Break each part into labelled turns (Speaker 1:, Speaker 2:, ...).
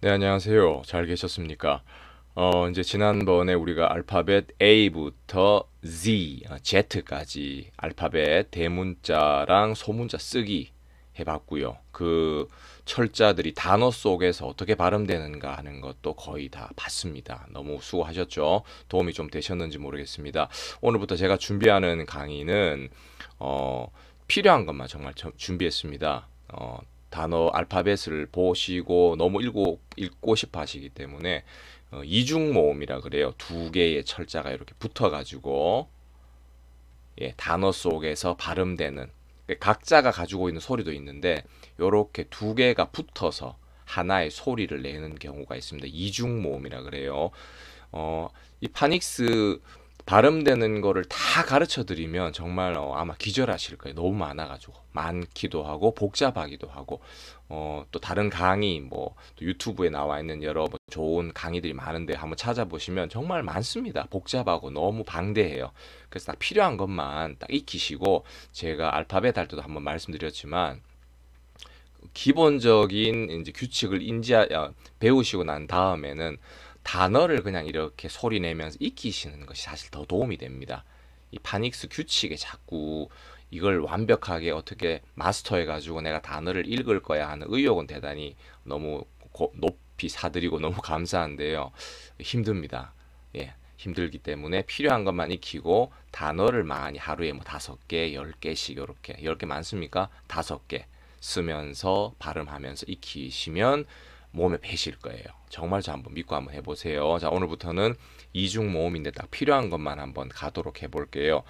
Speaker 1: 네, 안녕하세요. 잘 계셨습니까? 어, 이제 지난번에 우리가 알파벳 A부터 Z, 아, Z까지 알파벳 대문자랑 소문자 쓰기 해봤고요. 그 철자들이 단어 속에서 어떻게 발음되는가 하는 것도 거의 다 봤습니다. 너무 수고하셨죠? 도움이 좀 되셨는지 모르겠습니다. 오늘부터 제가 준비하는 강의는 어, 필요한 것만 정말 준비했습니다. 어, 단어 알파벳을 보시고 너무 읽고, 읽고 싶어 하시기 때문에 어, 이중 모음이라 그래요. 두 개의 철자가 이렇게 붙어 가지고 예, 단어 속에서 발음되는 그 각자가 가지고 있는 소리도 있는데 이렇게 두 개가 붙어서 하나의 소리를 내는 경우가 있습니다. 이중 모음이라 그래요. 어, 이 파닉스 발음되는 거를 다 가르쳐 드리면 정말 어, 아마 기절하실 거예요. 너무 많아가지고 많기도 하고 복잡하기도 하고 어, 또 다른 강의 뭐또 유튜브에 나와 있는 여러 뭐 좋은 강의들이 많은데 한번 찾아보시면 정말 많습니다. 복잡하고 너무 방대해요. 그래서 딱 필요한 것만 딱 익히시고 제가 알파벳 할 때도 한번 말씀드렸지만 기본적인 이제 규칙을 인지 어, 배우시고 난 다음에는 단어를 그냥 이렇게 소리 내면서 익히시는 것이 사실 더 도움이 됩니다. 이 파닉스 규칙에 자꾸 이걸 완벽하게 어떻게 마스터해 가지고 내가 단어를 읽을 거야 하는 의욕은 대단히 너무 고, 높이 사드리고 너무 감사한데요. 힘듭니다. 예. 힘들기 때문에 필요한 것만 익히고 단어를 많이 하루에 뭐 다섯 개, 열 개씩 이렇게 열개 많습니까? 다섯 개 쓰면서 발음하면서 익히시면 모험의 펫일 거예요. 정말 저 한번 믿고 한번 해보세요. 자 오늘부터는 이중 모음인데 딱 필요한 것만 한번 가도록 해볼게요.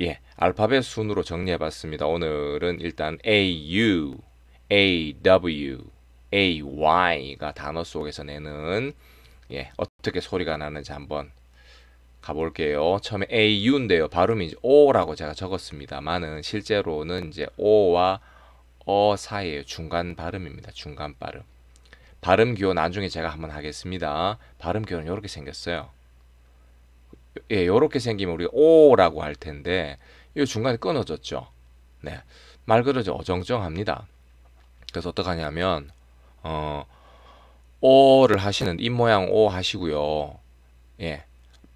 Speaker 1: 예, 알파벳 순으로 정리해봤습니다. 오늘은 일단 A U, A W, A Y가 단어 속에서 내는 예 어떻게 소리가 나는지 한번 가볼게요. 처음에 A U인데요. 발음이 이제 O라고 제가 적었습니다만은 실제로는 이제 O와 어 사이의 중간 발음입니다. 중간 발음. 발음 기호 나중에 제가 한번 하겠습니다. 발음 기호는 이렇게 생겼어요. 예, 이렇게 생기면 우리가 오라고 할 텐데 이 중간에 끊어졌죠. 네. 말 그대로 어정쩡합니다. 그래서 어떡하냐면 어 오를 하시는 입 모양 오 하시고요. 예.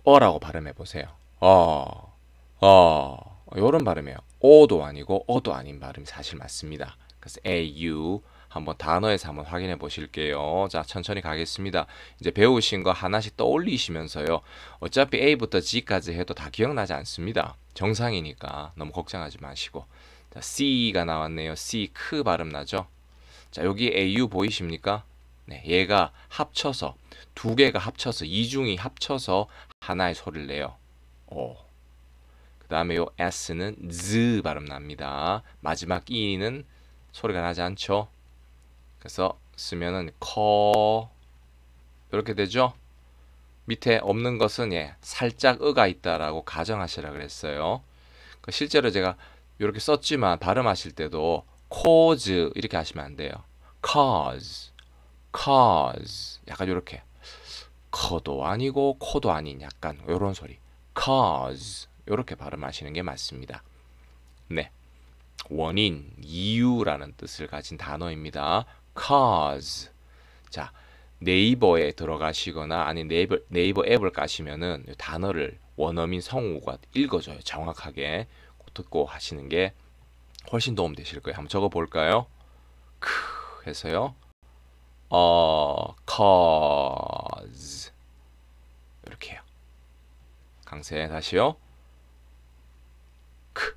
Speaker 1: 어라고 발음해 보세요. 어. 어. 요런 발음이에요. 오도 아니고 어도 아닌 발음이 사실 맞습니다. 그래서 a u 한번 단어에서 한번 확인해 보실게요. 자, 천천히 가겠습니다. 이제 배우신 거 하나씩 떠올리시면서요. 어차피 A부터 G까지 해도 다 기억나지 않습니다. 정상이니까 너무 걱정하지 마시고. 자, C가 나왔네요. C, 크 발음 나죠? 자, 여기 AU 보이십니까? 네, 얘가 합쳐서 두 개가 합쳐서 이중이 합쳐서 하나의 소리를 내요. 오. 그다음에 요 s는 z 발음 납니다. 마지막 e는 소리가 나지 않죠? 그래서 쓰면은 커 이렇게 되죠. 밑에 없는 것은 예 살짝 어가 있다라고 가정하시라 그랬어요. 그 실제로 제가 이렇게 썼지만 발음하실 때도 cause 이렇게 하시면 안 돼요. cause, cause 약간 이렇게 커도 아니고 코도 아닌 약간 이런 소리 cause 이렇게 발음하시는 게 맞습니다. 네, 원인, 이유라는 뜻을 가진 단어입니다. cause. 자, 네이버에 들어가시거나 아니 네이버 네이버 앱을 까시면은 단어를 원어민 성우가 읽어줘요. 정확하게 듣고 하시는 게 훨씬 도움 되실 거예요. 한번 적어 볼까요? 크 해서요. 어, cause 이렇게요. 강세 다시요. 크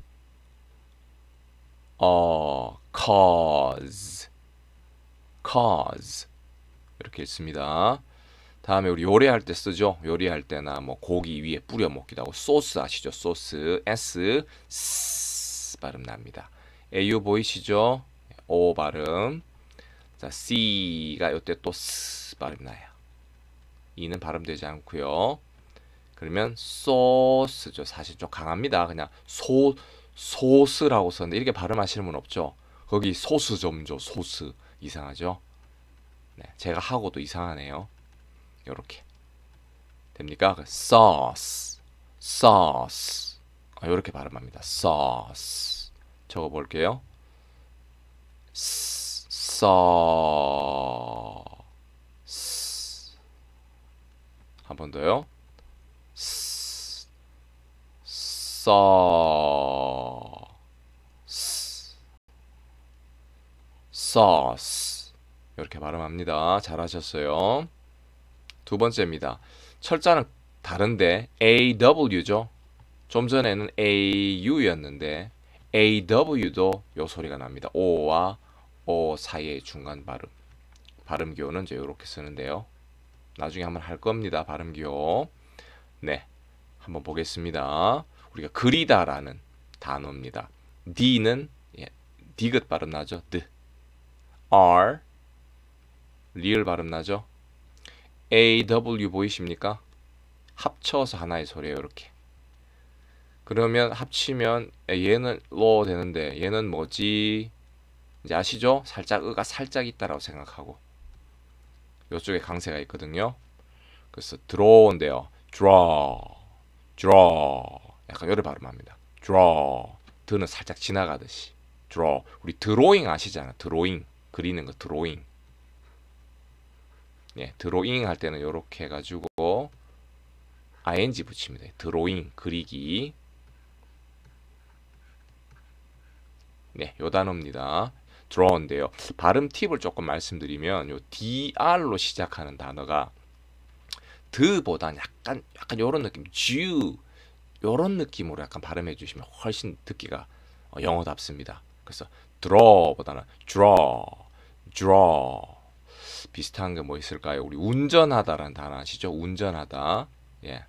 Speaker 1: 어, cause cause 이렇게 있습니다 다음에 우리 요리할 때 쓰죠. 요리할 때나 뭐 고기 위에 뿌려 먹기도 하고 소스 아시죠? 소스 s s 발음 납니다. au 보이시죠? o 발음. 자 c가 요때 또 s 발음 나요. 이는 발음되지 않고요. 그러면 소스죠. 사실 좀 강합니다. 그냥 소 소스라고 썼는데 이렇게 발음하시는 분 없죠. 거기 소스 좀줘 소스. 이상하죠? 네, 제가 하고도 이상하네요. 이렇게 됩니까? 그 sauce, sauce. 아, 이렇게 발음합니다. sauce. 적어 볼게요. sauce. 한 번 더요. sauce. sauce 이렇게 발음합니다. 잘하셨어요. 두 번째입니다. 철자는 다른데 aw죠. 좀 전에는 au였는데 aw도 요 소리가 납니다. o와 o 사이의 중간 발음. 발음 기호는 이제 이렇게 쓰는데요. 나중에 한번 할 겁니다. 발음 기호. 네. 한번 보겠습니다. 우리가 그리다라는 단어입니다. d는 예, 디귿 발음 나죠. 드. R 리을 발음 나죠? AW 보이십니까? 합쳐서 하나의 소리예요 이렇게 그러면 합치면 예, 얘는 로 되는데 얘는 뭐지? 이제 아시죠? 살짝 의가 살짝 있다라고 생각하고 이쪽에 강세가 있거든요 그래서 드로우인데요 draw, 약간 요를 발음합니다 d r 드는 살짝 지나가듯이 d r 우리 드로잉 아시잖아 드로잉 그리는 거 드로잉 예, 드로잉 할 때는 이렇게 해가지고 ing 붙입니다. 드로잉 그리기 네, 요 단어입니다. d r 인데요 발음 팁을 조금 말씀드리면 요 dr로 시작하는 단어가 드보다 약간 약간 요런 느낌 주 요런 느낌으로 약간 발음해 주시면 훨씬 듣기가 어, 영어답습니다. 그래서 draw보다는 draw draw 비슷한 게 뭐 있을까요? 우리 운전하다라는 단어 아시죠? 운전하다. 예.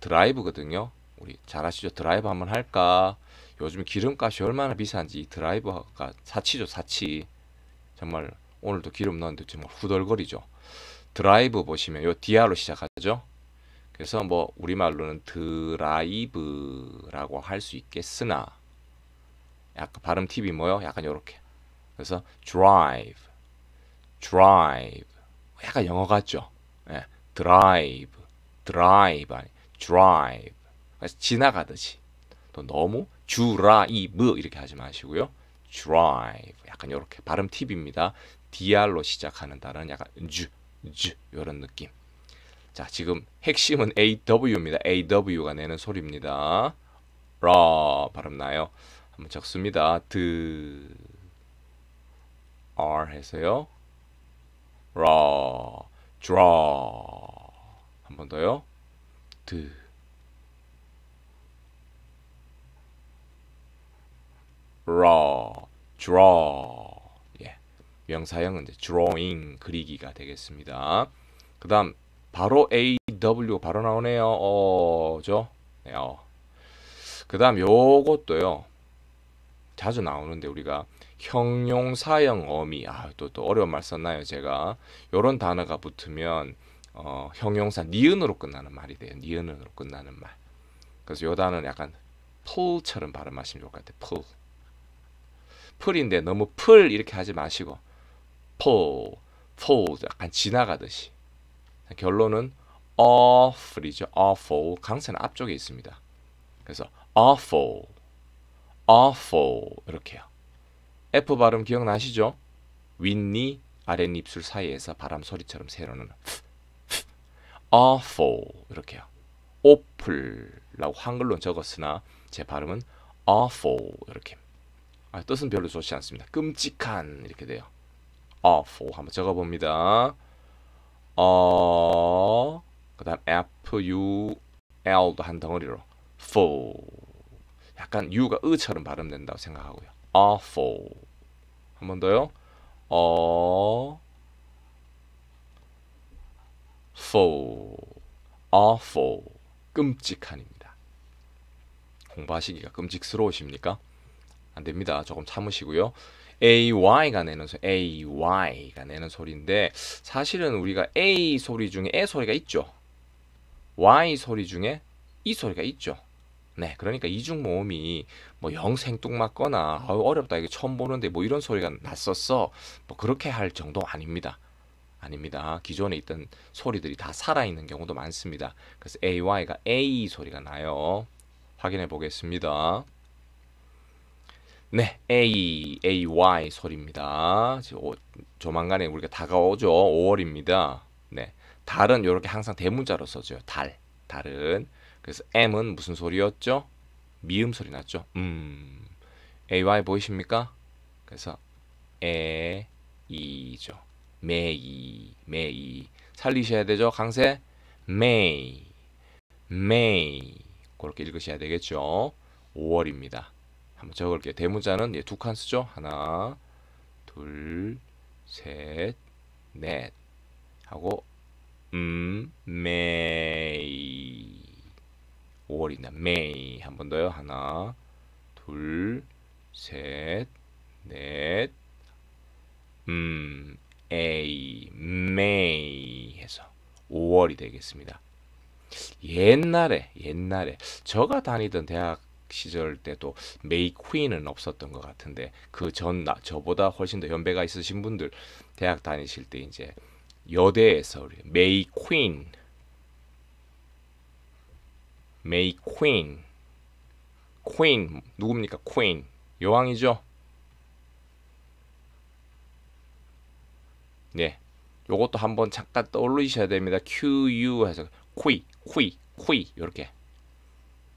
Speaker 1: 드라이브거든요. 우리 잘 아시죠? 드라이브 한번 할까? 요즘 기름값이 얼마나 비싼지 드라이브가 사치죠, 사치. 정말 오늘도 기름 넣었는데 정말 후덜거리죠. 드라이브 보시면 요 디아로 시작하죠. 그래서 뭐 우리말로는 드라이브라고 할 수 있겠으나 약간 발음 팁이 뭐요? 약간 요렇게 그래서 drive, drive. 약간 영어 같죠? 예, drive, drive, 아니, drive. 지나가듯이. 또 너무 주라이브 이렇게 하지 마시고요. drive. 약간 이렇게 발음 팁입니다. dr로 시작하는 단어는 약간 주, 주 이런 느낌. 자, 지금 핵심은 aw입니다. aw가 내는 소리입니다. 라 발음 나요. 한번 적습니다. 드 r 해서요. raw, draw. 한 번 더요. 드. raw, draw. 예. 명사형은 이제 drawing, 그리기가 되겠습니다. 그 다음, 바로 AW 바로 나오네요. 어죠? 네, 어. 그 다음 요것도요. 자주 나오는데 우리가 형용사형 어미 아 또 또 어려운 말 썼나요 제가 요런 단어가 붙으면 어, 형용사 니은으로 끝나는 말이 돼요 니은으로 끝나는 말 그래서 요 단어는 약간 풀처럼 발음하시면 좋을 것 같아요 풀 풀인데 너무 풀 이렇게 하지 마시고 p u l 약간 지나가듯이 결론은 awful이죠 awful 강세는 앞쪽에 있습니다 그래서 awful awful 이렇게요. F 발음 기억나시죠? 윗니 아랫입술 사이에서 바람 소리처럼 새로는 awful 이렇게요. awful라고 한글로 적었으나 제 발음은 awful 이렇게. 아, 뜻은 별로 좋지 않습니다. 끔찍한 이렇게 돼요. awful 한번 적어봅니다. 어 그다음 f u l도 한 덩어리로 full 약간 유가 으처럼 발음된다고 생각하고요. awful 한번 더요. awful awful 끔찍한입니다. 공부하시기가 끔찍스러우십니까? 안 됩니다. 조금 참으시고요. ay가 내는 소 ay가 내는 소리인데 사실은 우리가 a 소리 중에 에 소리가 있죠. y 소리 중에 이 e 소리가 있죠. 네, 그러니까 이중 모음이 뭐 영생 뚝 맞거나 아유 어렵다 이게 처음 보는데 뭐 이런 소리가 났었어 뭐 그렇게 할 정도 아닙니다. 아닙니다. 기존에 있던 소리들이 다 살아있는 경우도 많습니다. 그래서 ay가 a 소리가 나요. 확인해 보겠습니다. 네, a, ay 소리입니다. 오, 조만간에 우리가 다가오죠. 5월입니다. 네, 달은 이렇게 항상 대문자로 써져요 달, 달은 그래서 M은 무슨 소리였죠? 미음 소리 났죠? 음. AY 보이십니까? 그래서 에, 이죠. 메이, 메이. 살리셔야 되죠? 강세? 메이, 메이. 그렇게 읽으셔야 되겠죠? 5월입니다. 한번 적을게요. 대문자는 예, 두칸 쓰죠? 하나, 둘, 셋, 넷. 하고, 음, 메이. 5월이나 May 한번 더요. 하나, 둘, 셋, 넷, 음, A, May 해서 5월이 되겠습니다. 옛날에 옛날에 저가 다니던 대학 시절 때도 메이 퀸은 없었던 것 같은데 그 전 저보다 훨씬 더 연배가 있으신 분들 대학 다니실 때 이제 여대에서 메이 퀸 메이 퀸. 퀸 누굽니까? 퀸. 여왕이죠. 네. 요것도 한번 잠깐 떠올리셔야 됩니다. QU 해서 퀴, 퀴, 퀴 이렇게.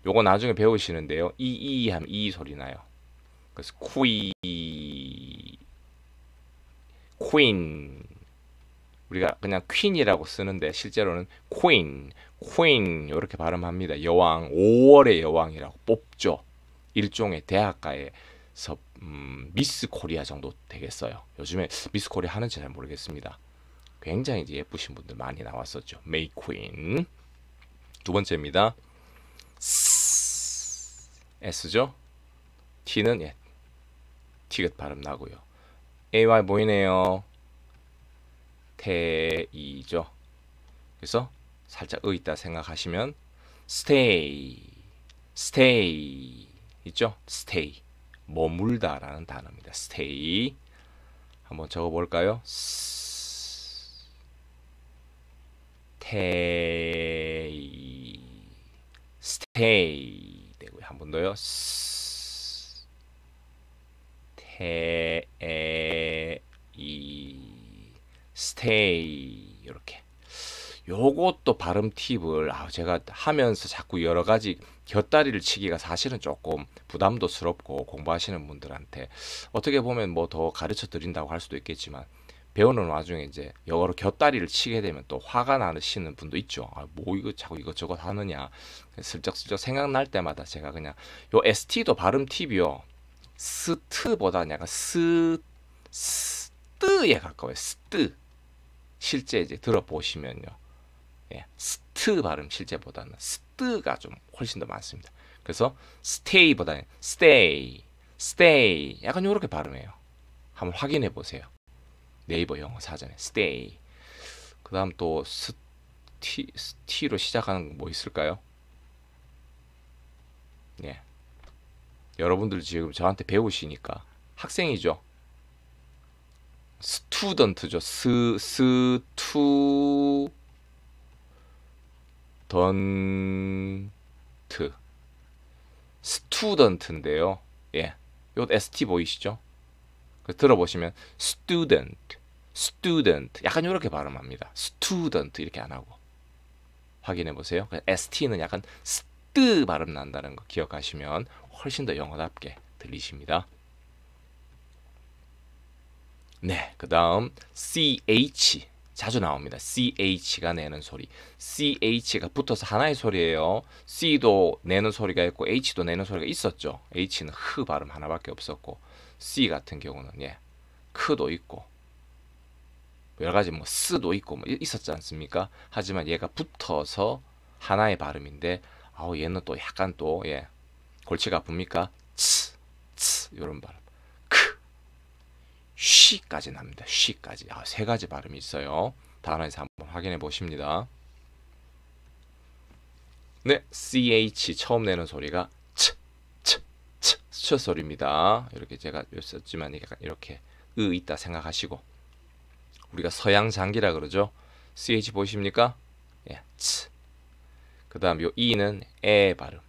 Speaker 1: 요거 나중에 배우시는데요. 이이 e, e 하면 이 e 소리 나요. 그래서 퀴 퀸. 우리가 그냥 퀸이라고 쓰는데 실제로는 퀸. 퀸 이렇게 발음합니다. 여왕 5월의 여왕이라고 뽑죠. 일종의 대학가에서 음, 미스 코리아 정도 되겠어요. 요즘에 미스 코리아 하는지 잘 모르겠습니다. 굉장히 예쁘신 분들 많이 나왔었죠. 메이 퀸. 두 번째입니다. S죠. T는 예, t 긋 발음 나고요. AY 보이네요. 태이죠. 그래서 살짝 어 있다 생각하시면 stay, stay 있죠? stay 머물다라는 단어입니다. stay 한번 적어볼까요? stay, stay 되고요. 한번 더요. stay, stay 요것도 발음 팁을 아 제가 하면서 자꾸 여러 가지 곁다리를 치기가 사실은 조금 부담도 스럽고 공부하시는 분들한테 어떻게 보면 뭐 더 가르쳐 드린다고 할 수도 있겠지만 배우는 와중에 이제 영어로 곁다리를 치게 되면 또 화가 나시는 분도 있죠. 아, 뭐 이거 자꾸 이것저것 하느냐. 슬쩍슬쩍 생각날 때마다 제가 그냥 요 ST도 발음 팁이요. 스트보다는 약간 스, 스뜨에 가까워요. 스트 실제 이제 들어보시면요. 예, 스트 발음 실제보다는 스트가 좀 훨씬 더 많습니다. 그래서 스테이보다는 스테이, 스테이 약간 이렇게 발음해요. 한번 확인해 보세요. 네이버 영어 사전에 스테이. 그 다음 또 스티, 스티로 시작하는 거 뭐 있을까요? 예. 여러분들 지금 저한테 배우시니까 학생이죠. 스튜던트죠. 스, 스투, 던트 스튜던트인데요. 예. 요 ST 보이시죠? 그 들어보시면 student, student 약간 이렇게 발음합니다. student 이렇게 안 하고 확인해 보세요. ST는 그 약간 스트 발음 난다는 거 기억하시면 훨씬 더 영어답게 들리십니다. 네, 그 다음 CH 자주 나옵니다. CH가 내는 소리. CH가 붙어서 하나의 소리예요. C도 내는 소리가 있고 H도 내는 소리가 있었죠. H는 흐 발음 하나밖에 없었고 C 같은 경우는 예. 크도 있고 여러 가지 뭐 스도 있고 뭐 있었지 않습니까? 하지만 얘가 붙어서 하나의 발음인데 아우 얘는 또 약간 또 예. 골치가 아픕니까? 츠, 츠요런 발음. 쉬까지 납니다. 쉬까지. 아, 세 가지 발음이 있어요. 단어에서 한번 확인해 보십니다. 네, ch 처음 내는 소리가 치, 치, 치 소리입니다. 이렇게 제가 썼지만 이렇게 으 있다 생각하시고 우리가 서양 장기라 그러죠. ch 보십니까? 예, 치. 그다음 요 e는 에 발음.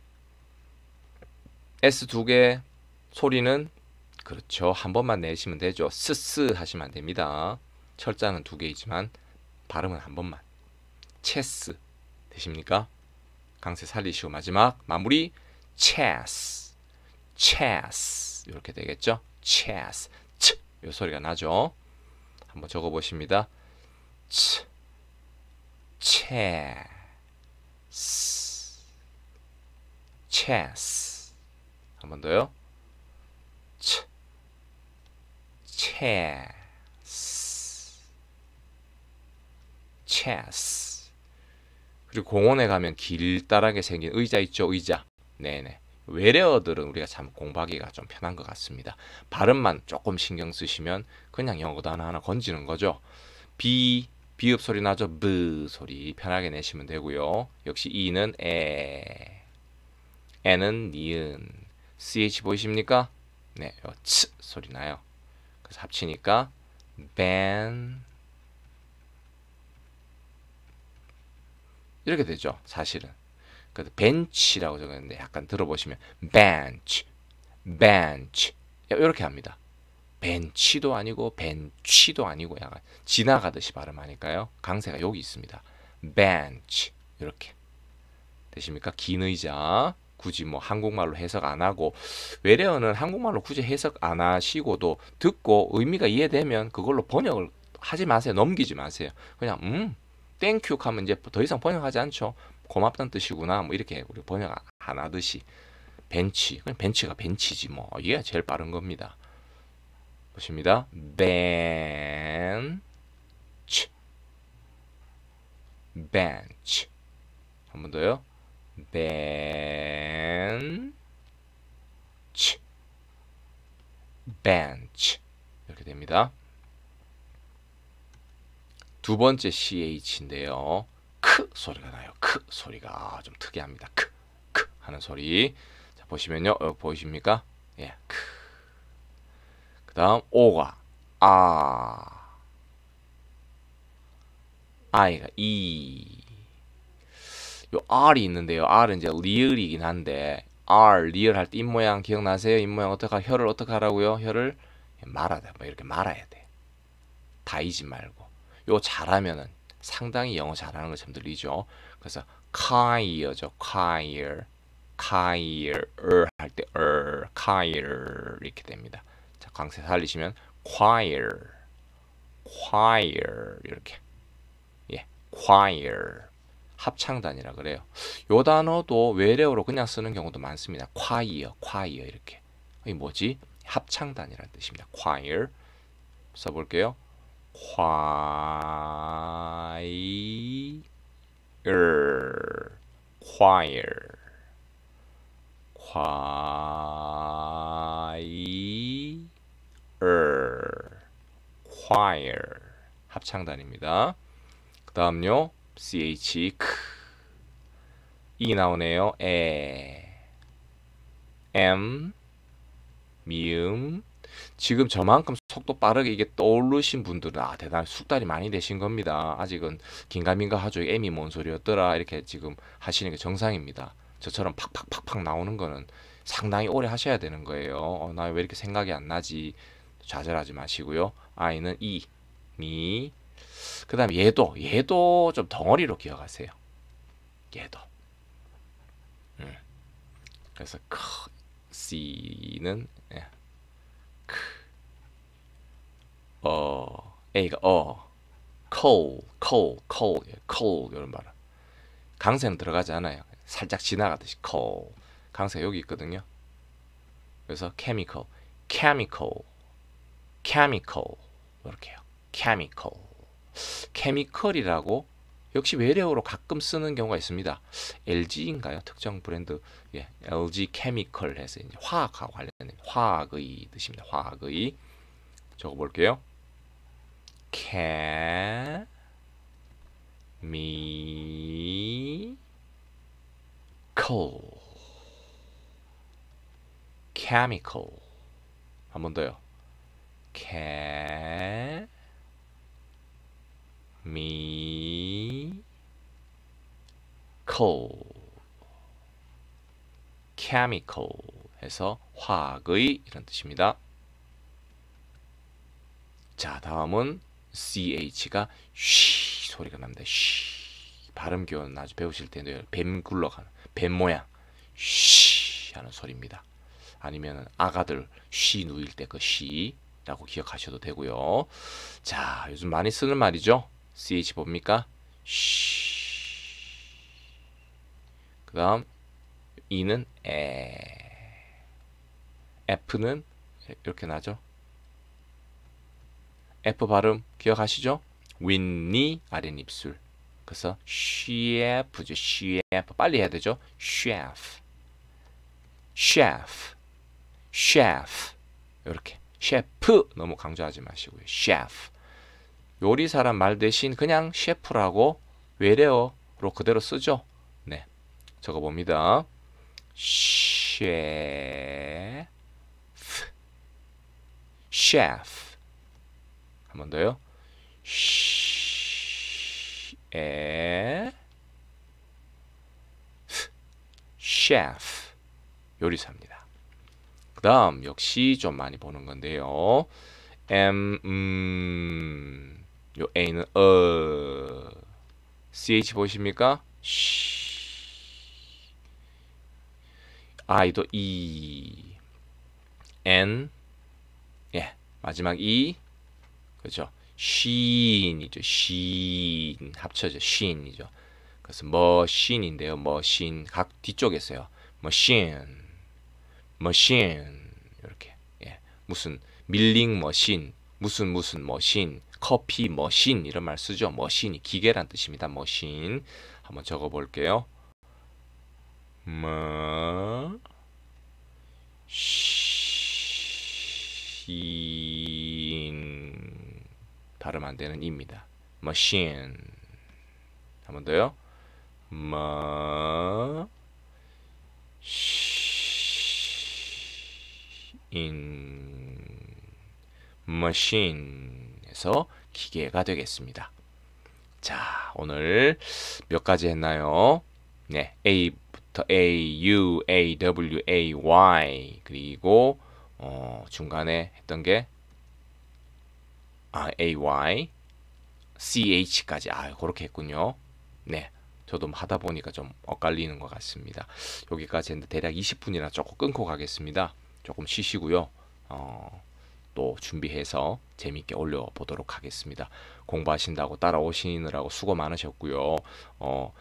Speaker 1: s 두 개 소리는 그렇죠. 한 번만 내시면 되죠. 스스 하시면 안 됩니다. 철자는 두 개이지만 발음은 한 번만. 체스 되십니까? 강세 살리시고 마지막 마무리 체스 체스 이렇게 되겠죠? 체스 요 소리가 나죠? 한번 적어 보십니다. 치 체스 체스 한번 더요. 치 체스 체스 그리고 공원에 가면 길다랗게 생긴 의자 있죠 의자 네네 외래어들은 우리가 참 공부하기가 좀 편한 것 같습니다 발음만 조금 신경 쓰시면 그냥 영어도 하나하나 건지는 거죠 비 비읍 소리 나죠 브 소리 편하게 내시면 되고요 역시 이는 에 에는 니은 ch 보이십니까 네, 요 어, 치, 소리 나요. 그래서 합치니까 ban 이렇게 되죠. 사실은. 그래서 벤치라고 적었는데 약간 들어보시면 bench, bench 이렇게 합니다. 벤치도 아니고 벤치도 아니고 약간 지나가듯이 발음하니까요. 강세가 여기 있습니다. 벤 e n 이렇게 되십니까? 긴 의자. 굳이 뭐 한국말로 해석 안 하고 외래어는 한국말로 굳이 해석 안 하시고도 듣고 의미가 이해되면 그걸로 번역을 하지 마세요. 넘기지 마세요. 그냥 음 땡큐 하면 이제 더 이상 번역하지 않죠. 고맙다는 뜻이구나. 뭐 이렇게 우리 번역 안 하듯이 벤치. 그냥 벤치가 벤치지 뭐. 이게 제일 빠른 겁니다. 보십니다. 벤치. 벤치. 한 번 더요. bench bench 이렇게 됩니다. 두 번째 ch인데요. 크 소리가 나요. 크 소리가 좀 특이합니다. 크, 크 하는 소리. 자, 보시면요. 어, 보이십니까? 예, 크. 그 다음, 오가, 아. 아이가, 이. E. 요 R이 있는데요. R은 이제 리을이긴 한데 R 리을 할때입 모양 기억나세요? 입 모양 어떻게 혀를 어떻게 하라고요? 혀를 말하다 뭐 이렇게 말아야 돼. 다이지 말고 요 잘하면은 상당히 영어 잘하는 것처럼 들리죠. 그래서 카이어죠. 카이어, 카이어 할때 어, 카이어 이렇게 됩니다. 자 강세 살리시면 choir, choir 이렇게 예, choir. 합창단이라 그래요. 요 단어도 외래어로 그냥 쓰는 경우도 많습니다. 콰이어, 콰이어 이렇게. 이 뭐지? 합창단이라는 뜻입니다. c h o 써볼게요. choir choir c h 합창단입니다. 그 다음요. ch 크. e 나오네요. 에 m 미음 지금 저만큼 속도 빠르게 이게 떠오르신 분들은 아대단 숙달이 많이 되신 겁니다. 아직은 긴가민가 하죠. M이 뭔 소리였더라 이렇게 지금 하시는 게 정상입니다. 저처럼 팍팍팍팍 나오는 거는 상당히 오래 하셔야 되는 거예요. 어, 나왜 이렇게 생각이 안 나지? 좌절하지 마시고요. I는 E, 니, 그 다음 에 얘도 얘도 좀 덩어리로 기억하세요 얘도 음. 그래서 크 C는 예. 크. 어 A가 어 coal, coal, c 예, o 이런 말은 강세는 들어가지 않아요. 살짝 지나가듯이 c o 강세 여기 있거든요. 그래서 케미 e 케미 c 케미 c h 이렇게요. 케미 e 케미컬이라고 역시 외래어로 가끔 쓰는 경우가 있습니다. LG인가요? 특정 브랜드 예, LG 케미컬 해서 이제 화학하고 관련된 화학의 뜻입니다. 화학의 적어볼게요. 케 미, 컬, 케미컬. 한번 더요. 케미 미 e 케 h e m i 해서 화학의 이런 뜻입니다. 자 다음은 ch가 쉬 소리가 납니다. 쉬 발음 교훈 아주 배우실 때도 뱀 굴러가는 뱀 모양 쉬 하는 소리입니다. 아니면 아가들 쉬 누일 때 그 쉬라고 기억하셔도 되고요. 자 요즘 많이 쓰는 말이죠. ch 뭡니까? 쉬. 그 다음, e는 에. f는 이렇게 나죠. f 발음 기억하시죠? 윗니 아랫입술. 그래서 chef죠. c h e 빨리 해야 되죠. chef, chef, chef 이렇게 셰프 너무 강조하지 마시고요. 셰프 요리사란 말 대신 그냥 셰프라고 외래어로 그대로 쓰죠. 네. 적어 봅니다. 셰프 셰프 한 번 더요. 셰프 셰프 요리사입니다. 그 다음 역시 좀 많이 보는 건데요. 엠 음, 요 a는 어 ch 보십니까? 쉬 i도 e n 예 마지막 e 그죠? 쉰이죠. 쉰 합쳐져 쉰이죠. 그래서 머신인데요. 머신 각 뒤쪽에 있어요. 머신 머신 이렇게 예. 무슨 밀링 머신 무슨 무슨 머신 커피 머신 이런 말 쓰죠. 머신이 기계란 뜻입니다. 머신 한번 적어 볼게요. 머 신. 발음 안 되는 입니다. 머신. 한번 더요. 머 신. 머신. 그래서 기계가 되겠습니다. 자, 오늘 몇 가지 했나요? 네, A부터 A, U, A, W, A, Y 그리고 어, 중간에 했던 게 아, A, Y, C, H까지 아, 그렇게 했군요. 네, 저도 뭐 하다 보니까 좀 엇갈리는 것 같습니다. 여기까지 했는데 대략 20분이나 조금 끊고 가겠습니다. 조금 쉬시고요. 어, 또 준비해서 재미있게 올려보도록 하겠습니다. 공부하신다고 따라오시느라고 수고 많으셨고요. 어,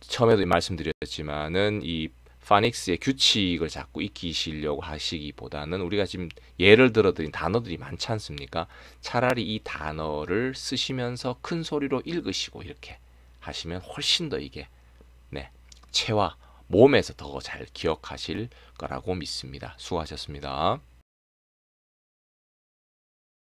Speaker 1: 처음에도 말씀드렸지만은 이 파닉스의 규칙을 자꾸 익히시려고 하시기보다는 우리가 지금 예를 들어드린 단어들이 많지 않습니까? 차라리 이 단어를 쓰시면서 큰 소리로 읽으시고 이렇게 하시면 훨씬 더 이게 네 체와 몸에서 더 잘 기억하실 거라고 믿습니다. 수고하셨습니다.